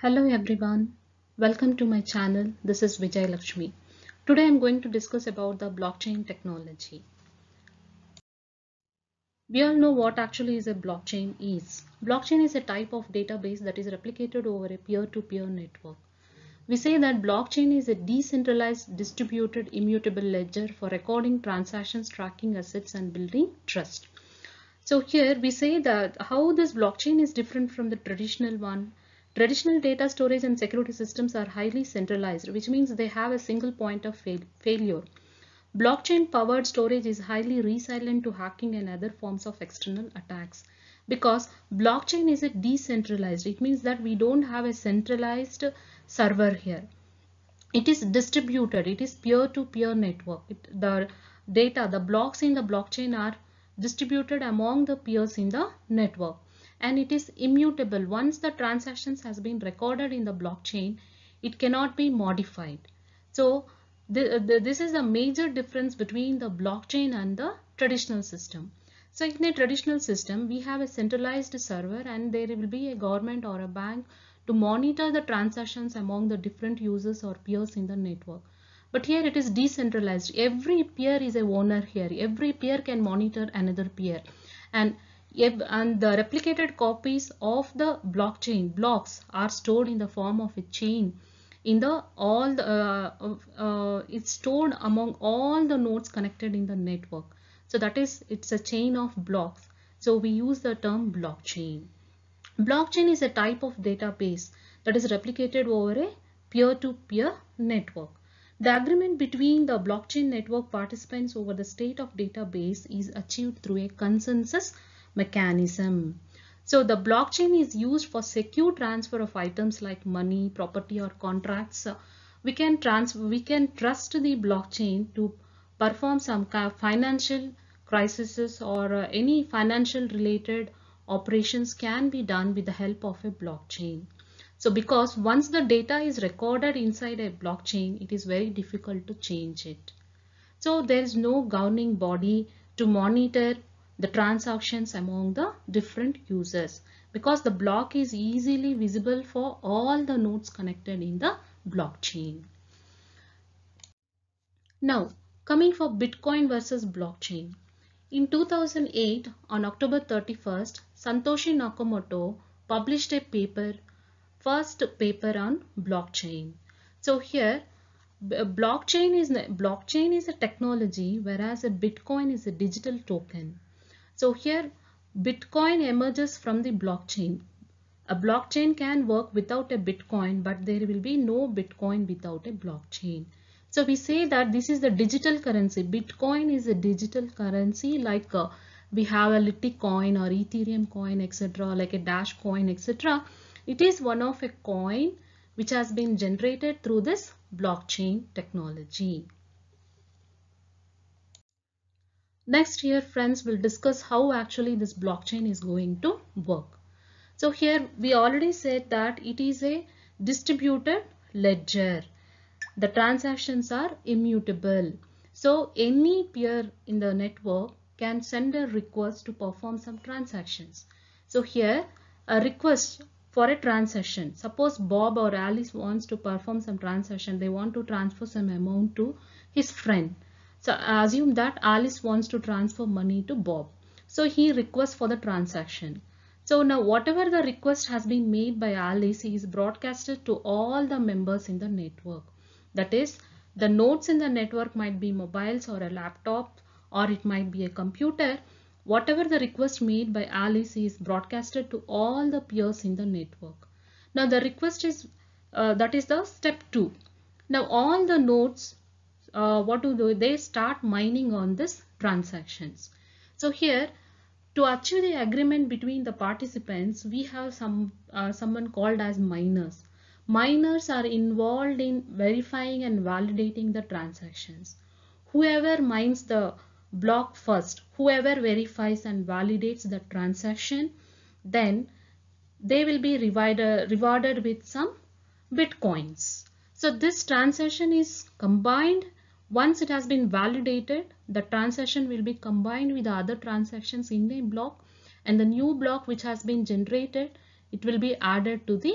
Hello everyone, welcome to my channel. This is Vijay Lakshmi. Today I'm going to discuss about the blockchain technology. We all know what actually is a blockchain is. Blockchain is a type of database that is replicated over a peer-to-peer -peer network. We say that blockchain is a decentralized distributed immutable ledger for recording transactions, tracking assets and building trust. So here we say that how this blockchain is different from the traditional one Traditional data storage and security systems are highly centralized, which means they have a single point of fail failure. Blockchain powered storage is highly resilient to hacking and other forms of external attacks because blockchain is a decentralized. It means that we don't have a centralized server here. It is distributed. It is peer-to-peer -peer network. It, the data, the blocks in the blockchain are distributed among the peers in the network and it is immutable. Once the transactions has been recorded in the blockchain, it cannot be modified. So the, the, this is a major difference between the blockchain and the traditional system. So in a traditional system, we have a centralized server and there will be a government or a bank to monitor the transactions among the different users or peers in the network. But here it is decentralized. Every peer is a owner here. Every peer can monitor another peer. And and the replicated copies of the blockchain blocks are stored in the form of a chain in the all the, uh, uh, it's stored among all the nodes connected in the network so that is it's a chain of blocks so we use the term blockchain blockchain is a type of database that is replicated over a peer-to-peer -peer network the agreement between the blockchain network participants over the state of database is achieved through a consensus mechanism. So the blockchain is used for secure transfer of items like money, property or contracts. We can trans, we can trust the blockchain to perform some financial crises or uh, any financial related operations can be done with the help of a blockchain. So because once the data is recorded inside a blockchain, it is very difficult to change it. So there is no governing body to monitor the transactions among the different users because the block is easily visible for all the nodes connected in the blockchain. Now coming for Bitcoin versus blockchain. In 2008 on October 31st Santoshi Nakamoto published a paper first paper on blockchain. So here blockchain is blockchain is a technology whereas a Bitcoin is a digital token. So here Bitcoin emerges from the blockchain. A blockchain can work without a Bitcoin, but there will be no Bitcoin without a blockchain. So we say that this is the digital currency. Bitcoin is a digital currency like uh, we have a Litecoin coin or Ethereum coin, etc., like a Dash coin, etc. It is one of a coin which has been generated through this blockchain technology. Next here friends will discuss how actually this blockchain is going to work. So here we already said that it is a distributed ledger. The transactions are immutable. So any peer in the network can send a request to perform some transactions. So here a request for a transaction. Suppose Bob or Alice wants to perform some transaction. They want to transfer some amount to his friend. So assume that Alice wants to transfer money to Bob. So he requests for the transaction. So now whatever the request has been made by Alice is broadcasted to all the members in the network. That is, the nodes in the network might be mobiles or a laptop or it might be a computer. Whatever the request made by Alice is broadcasted to all the peers in the network. Now the request is, uh, that is the step 2. Now all the nodes uh, what do they, they start mining on this transactions. So here to achieve the agreement between the participants, we have some uh, someone called as miners. Miners are involved in verifying and validating the transactions. Whoever mines the block first, whoever verifies and validates the transaction, then they will be rewarded, rewarded with some bitcoins. So this transaction is combined once it has been validated, the transaction will be combined with the other transactions in the block and the new block which has been generated, it will be added to the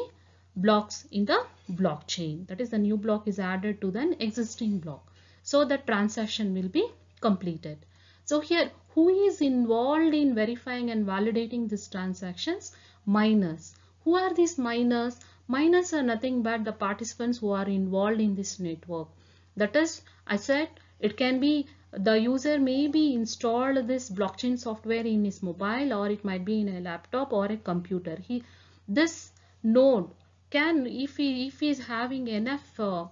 blocks in the blockchain. That is the new block is added to the existing block. So the transaction will be completed. So here who is involved in verifying and validating these transactions? Miners. Who are these miners? Miners are nothing but the participants who are involved in this network. That is, I said it can be the user may be installed this blockchain software in his mobile or it might be in a laptop or a computer. He this node can if he if he is having enough uh,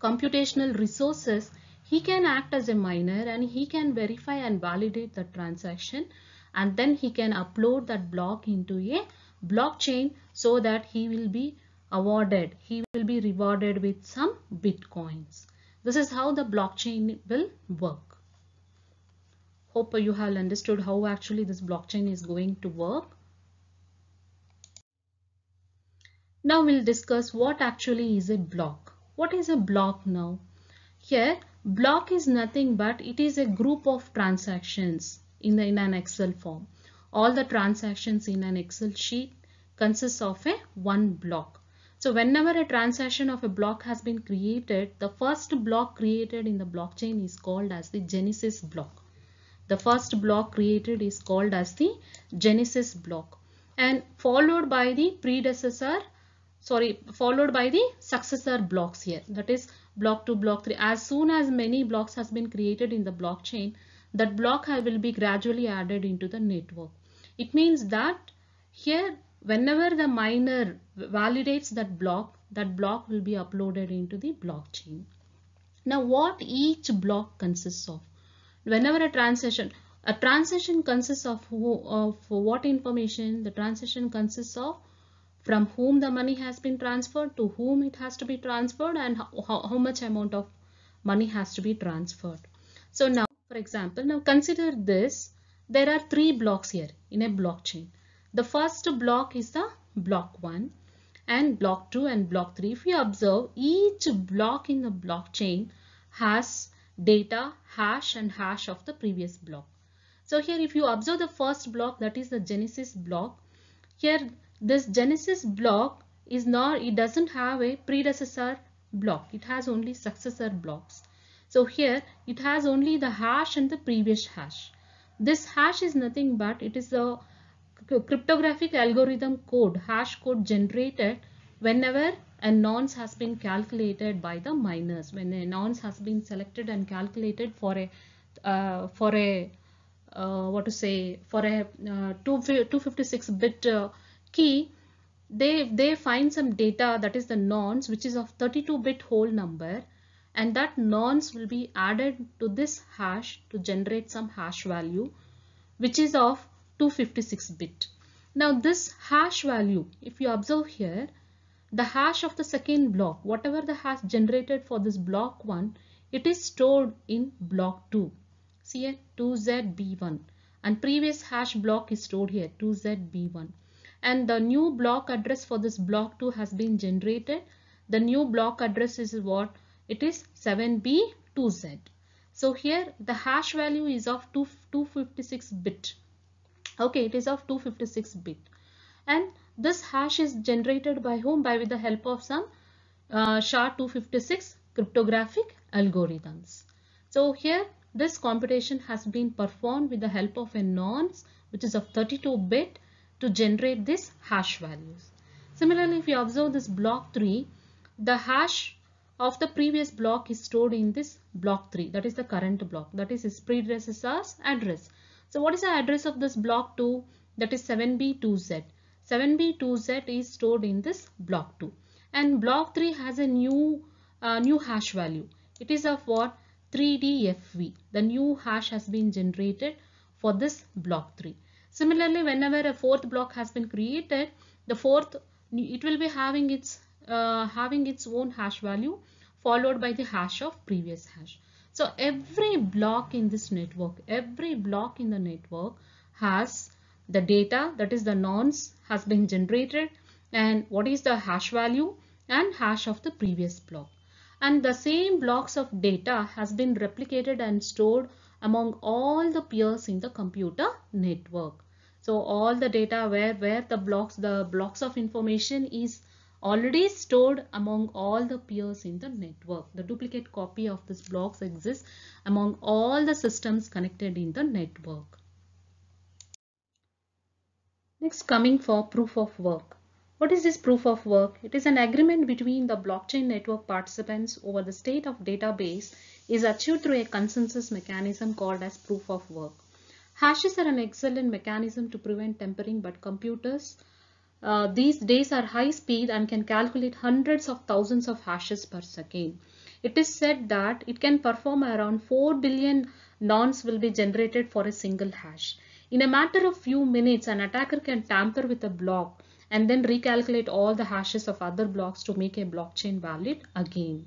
computational resources he can act as a miner and he can verify and validate the transaction and then he can upload that block into a blockchain so that he will be awarded he will be rewarded with some bitcoins this is how the blockchain will work. Hope you have understood how actually this blockchain is going to work. Now we'll discuss what actually is a block. What is a block now? Here block is nothing but it is a group of transactions in, the, in an Excel form. All the transactions in an Excel sheet consists of a one block. So whenever a transaction of a block has been created, the first block created in the blockchain is called as the genesis block. The first block created is called as the genesis block and followed by the predecessor, sorry, followed by the successor blocks here. That is block 2, block 3. As soon as many blocks has been created in the blockchain, that block will be gradually added into the network. It means that here whenever the miner validates that block, that block will be uploaded into the blockchain. Now what each block consists of? Whenever a transaction, a transaction consists of, who, of what information? The transaction consists of from whom the money has been transferred, to whom it has to be transferred and how, how much amount of money has to be transferred. So now, for example, now consider this, there are three blocks here in a blockchain. The first block is the block 1 and block 2 and block 3. If you observe, each block in the blockchain has data, hash and hash of the previous block. So here if you observe the first block that is the genesis block, here this genesis block is not, it doesn't have a predecessor block. It has only successor blocks. So here it has only the hash and the previous hash. This hash is nothing but it is the cryptographic algorithm code, hash code generated whenever a nonce has been calculated by the miners. When a nonce has been selected and calculated for a uh, for a uh, what to say for a uh, 256 bit uh, key, they they find some data that is the nonce which is of 32 bit whole number and that nonce will be added to this hash to generate some hash value which is of 256 bit. Now this hash value, if you observe here, the hash of the second block, whatever the hash generated for this block 1, it is stored in block 2. See here 2ZB1 and previous hash block is stored here 2ZB1 and the new block address for this block 2 has been generated. The new block address is what? It is 7B2Z. So here the hash value is of 256 bit okay it is of 256 bit and this hash is generated by whom by with the help of some uh, SHA-256 cryptographic algorithms. So here this computation has been performed with the help of a nonce which is of 32 bit to generate this hash values. Similarly if you observe this block 3 the hash of the previous block is stored in this block 3 that is the current block that is its predecessor's address so what is the address of this block 2? That is 7B2Z. 7B2Z is stored in this block 2. And block 3 has a new, uh, new hash value. It is of what? 3DFV. The new hash has been generated for this block 3. Similarly, whenever a fourth block has been created, the fourth, it will be having its, uh, having its own hash value followed by the hash of previous hash. So every block in this network, every block in the network has the data that is the nonce has been generated and what is the hash value and hash of the previous block. And the same blocks of data has been replicated and stored among all the peers in the computer network. So all the data where, where the blocks, the blocks of information is already stored among all the peers in the network. The duplicate copy of this blocks exists among all the systems connected in the network. Next coming for proof of work. What is this proof of work? It is an agreement between the blockchain network participants over the state of database is achieved through a consensus mechanism called as proof of work. Hashes are an excellent mechanism to prevent tampering but computers uh, these days are high speed and can calculate hundreds of thousands of hashes per second. It is said that it can perform around 4 billion nonce will be generated for a single hash. In a matter of few minutes, an attacker can tamper with a block and then recalculate all the hashes of other blocks to make a blockchain valid again.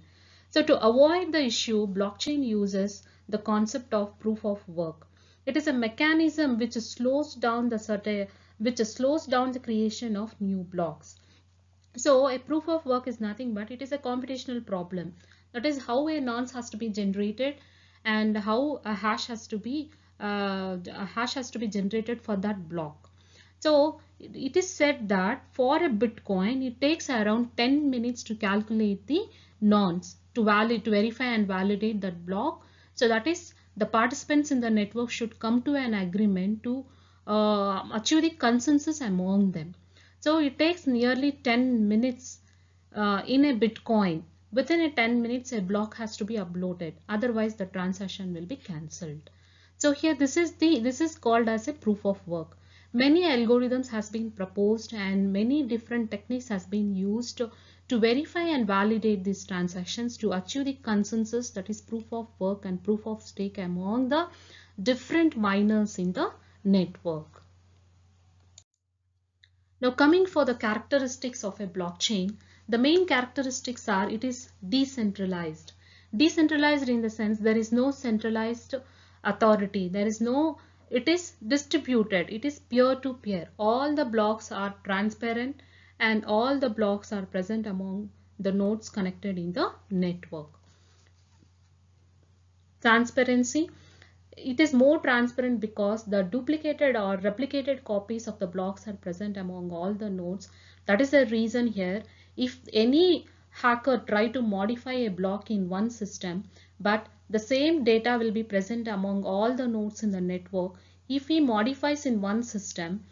So to avoid the issue, blockchain uses the concept of proof of work. It is a mechanism which slows down the certain which slows down the creation of new blocks. So a proof of work is nothing but it is a computational problem. That is how a nonce has to be generated and how a hash has to be uh, a hash has to be generated for that block. So it is said that for a Bitcoin, it takes around 10 minutes to calculate the nonce to valid to verify and validate that block. So that is the participants in the network should come to an agreement to uh, achieving consensus among them. So it takes nearly 10 minutes uh, in a Bitcoin. Within a 10 minutes, a block has to be uploaded. Otherwise, the transaction will be cancelled. So here, this is the this is called as a proof of work. Many algorithms has been proposed and many different techniques has been used to, to verify and validate these transactions to achieve the consensus that is proof of work and proof of stake among the different miners in the network. Now coming for the characteristics of a blockchain, the main characteristics are it is decentralized. Decentralized in the sense there is no centralized authority. There is no, it is distributed. It is peer to peer. All the blocks are transparent and all the blocks are present among the nodes connected in the network. Transparency it is more transparent because the duplicated or replicated copies of the blocks are present among all the nodes. That is the reason here. If any hacker try to modify a block in one system, but the same data will be present among all the nodes in the network. If he modifies in one system,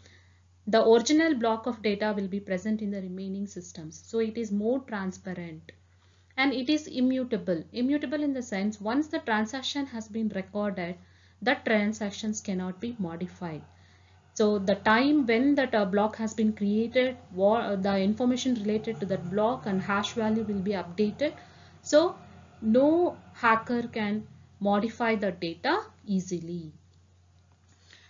the original block of data will be present in the remaining systems. So it is more transparent and it is immutable. Immutable in the sense once the transaction has been recorded, that transactions cannot be modified. So the time when that uh, block has been created, uh, the information related to that block and hash value will be updated. So no hacker can modify the data easily.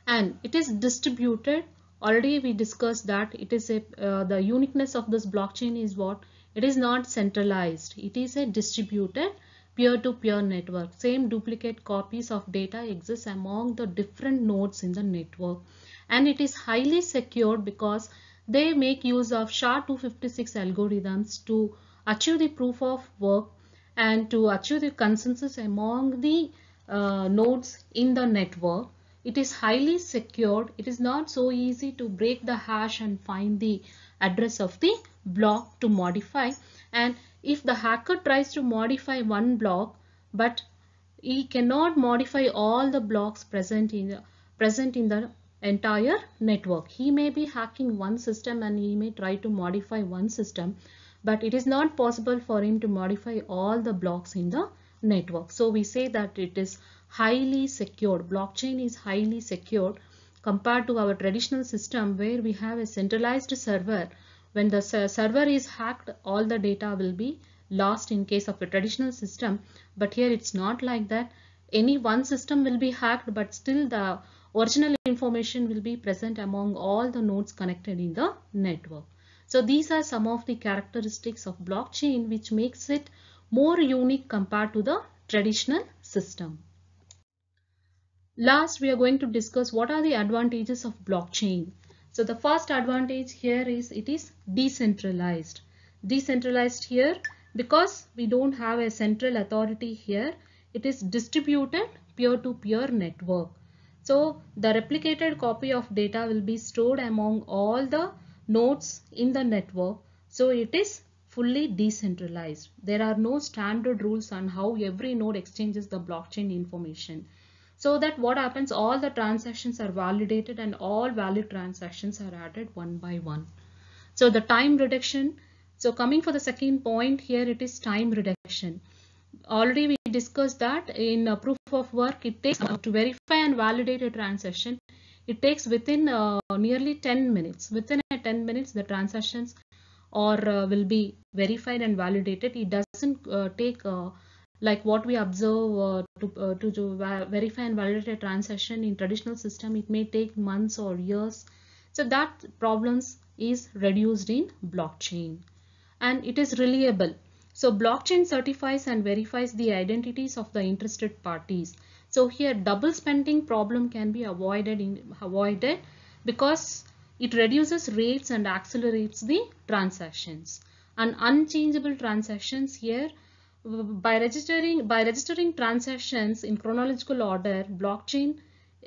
And it is distributed. Already we discussed that it is a, uh, the uniqueness of this blockchain is what? It is not centralized. It is a distributed peer-to-peer -peer network. Same duplicate copies of data exist among the different nodes in the network. And it is highly secured because they make use of SHA-256 algorithms to achieve the proof of work and to achieve the consensus among the uh, nodes in the network. It is highly secured. It is not so easy to break the hash and find the address of the block to modify and if the hacker tries to modify one block but he cannot modify all the blocks present in the present in the entire network. He may be hacking one system and he may try to modify one system, but it is not possible for him to modify all the blocks in the network. So we say that it is highly secured. Blockchain is highly secured compared to our traditional system where we have a centralized server when the server is hacked all the data will be lost in case of a traditional system but here it's not like that any one system will be hacked but still the original information will be present among all the nodes connected in the network. So these are some of the characteristics of blockchain which makes it more unique compared to the traditional system. Last, we are going to discuss what are the advantages of blockchain. So the first advantage here is it is decentralized. Decentralized here because we don't have a central authority here. It is distributed peer-to-peer -peer network. So the replicated copy of data will be stored among all the nodes in the network. So it is fully decentralized. There are no standard rules on how every node exchanges the blockchain information so that what happens all the transactions are validated and all valid transactions are added one by one. So the time reduction. So coming for the second point here it is time reduction. Already we discussed that in a uh, proof of work it takes to verify and validate a transaction. It takes within uh, nearly 10 minutes. Within 10 minutes the transactions or uh, will be verified and validated. It doesn't uh, take uh, like what we observe uh, to, uh, to, to uh, verify and validate a transaction in traditional system it may take months or years so that problems is reduced in blockchain and it is reliable so blockchain certifies and verifies the identities of the interested parties so here double spending problem can be avoided in avoided because it reduces rates and accelerates the transactions and unchangeable transactions here by registering by registering transactions in chronological order blockchain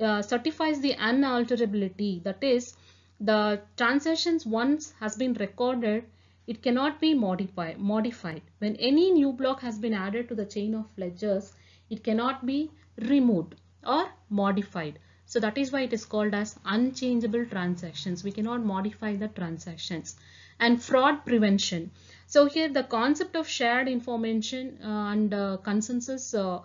uh, certifies the unalterability that is the transactions once has been recorded it cannot be modified. modified when any new block has been added to the chain of ledgers it cannot be removed or modified so that is why it is called as unchangeable transactions we cannot modify the transactions and fraud prevention. So here the concept of shared information uh, and uh, consensus uh,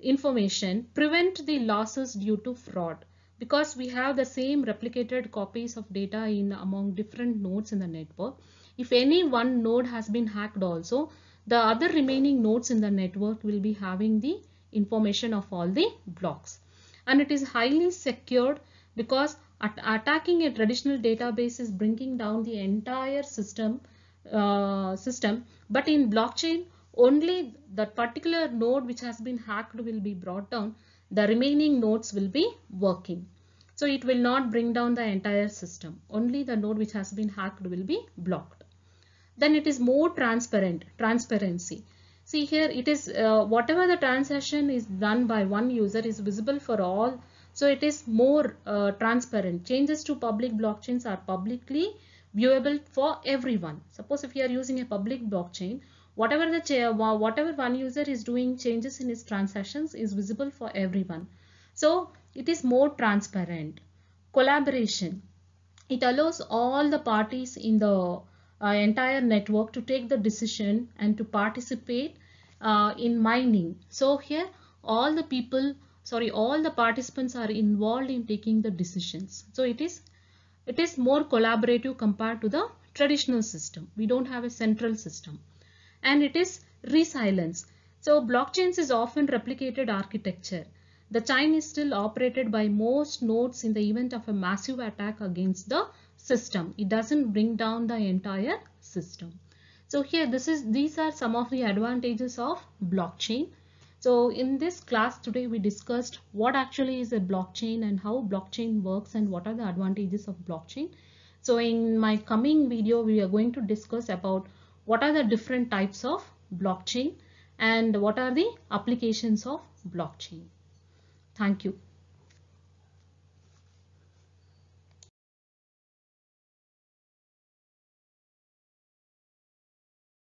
information prevent the losses due to fraud because we have the same replicated copies of data in among different nodes in the network. If any one node has been hacked also, the other remaining nodes in the network will be having the information of all the blocks. And it is highly secured because attacking a traditional database is bringing down the entire system, uh, system. But in blockchain, only that particular node which has been hacked will be brought down. The remaining nodes will be working. So it will not bring down the entire system. Only the node which has been hacked will be blocked. Then it is more transparent, transparency. See here it is uh, whatever the transaction is done by one user is visible for all so it is more uh, transparent. Changes to public blockchains are publicly viewable for everyone. Suppose if you are using a public blockchain, whatever the whatever one user is doing changes in his transactions is visible for everyone. So it is more transparent. Collaboration. It allows all the parties in the uh, entire network to take the decision and to participate uh, in mining. So here all the people sorry all the participants are involved in taking the decisions so it is it is more collaborative compared to the traditional system we don't have a central system and it is resilience so blockchains is often replicated architecture the chain is still operated by most nodes in the event of a massive attack against the system it doesn't bring down the entire system so here this is these are some of the advantages of blockchain so in this class today we discussed what actually is a blockchain and how blockchain works and what are the advantages of blockchain. So in my coming video we are going to discuss about what are the different types of blockchain and what are the applications of blockchain. Thank you.